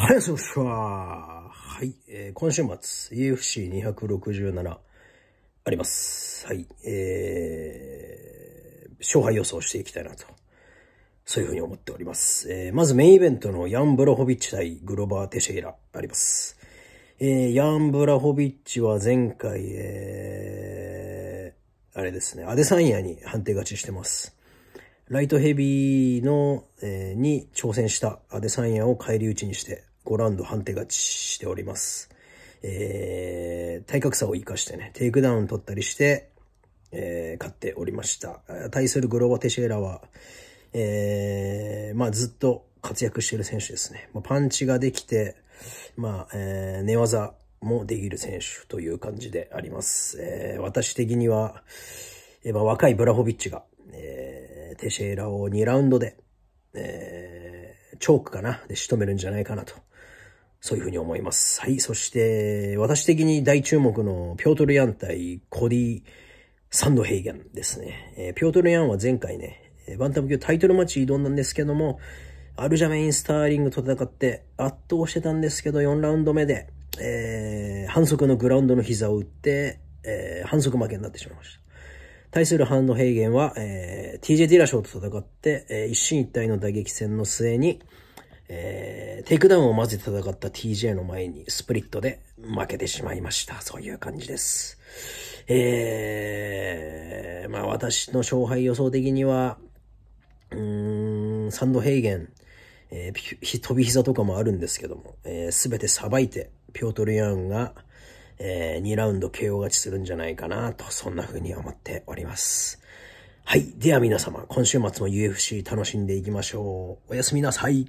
はい、そうですわ。はい、えー、今週末、UFC267 あります。はい、えー、勝敗予想していきたいなと。そういうふうに思っております。えー、まずメインイベントのヤン・ブラホビッチ対グロバー・テシェイラあります。えー、ヤン・ブラホビッチは前回、えー、あれですね、アデサンヤに判定勝ちしてます。ライトヘビーの、えー、に挑戦したアデサンヤを返り討ちにして、5ラウンド判定勝ちしております。えー、体格差を活かしてね、テイクダウン取ったりして、えー、勝っておりました。対するグローバ・テシェラは、えー、まあずっと活躍している選手ですね。まあ、パンチができて、まあ、えー、寝技もできる選手という感じであります。えー、私的には、えー、まあ、若いブラホビッチがテシェイラを2ラウンドで、えー、チョークかなで仕留めるんじゃないかなと。そういうふうに思います。はい。そして、私的に大注目のピョートル・ヤン対コディ・サンドヘイゲンですね。えー、ピョートル・ヤンは前回ね、バンタム級タイトルマッチ挑んだんですけども、アルジャメイン・スターリングと戦って圧倒してたんですけど、4ラウンド目で、えー、反則のグラウンドの膝を打って、えー、反則負けになってしまいました。対するハヘイ平原は、えー、TJ ディラショーと戦って、えー、一進一退の打撃戦の末に、えー、テイクダウンを混ぜて戦った TJ の前にスプリットで負けてしまいました。そういう感じです。えー、まあ私の勝敗予想的には、うーん、サンドヘイゲン、えー、飛び膝とかもあるんですけども、す、えー、べ、てさばいて、ピョートル・ヤンが、えー、2ラウンド KO 勝ちするんじゃないかなと、そんな風に思っております。はい。では皆様、今週末も UFC 楽しんでいきましょう。おやすみなさい。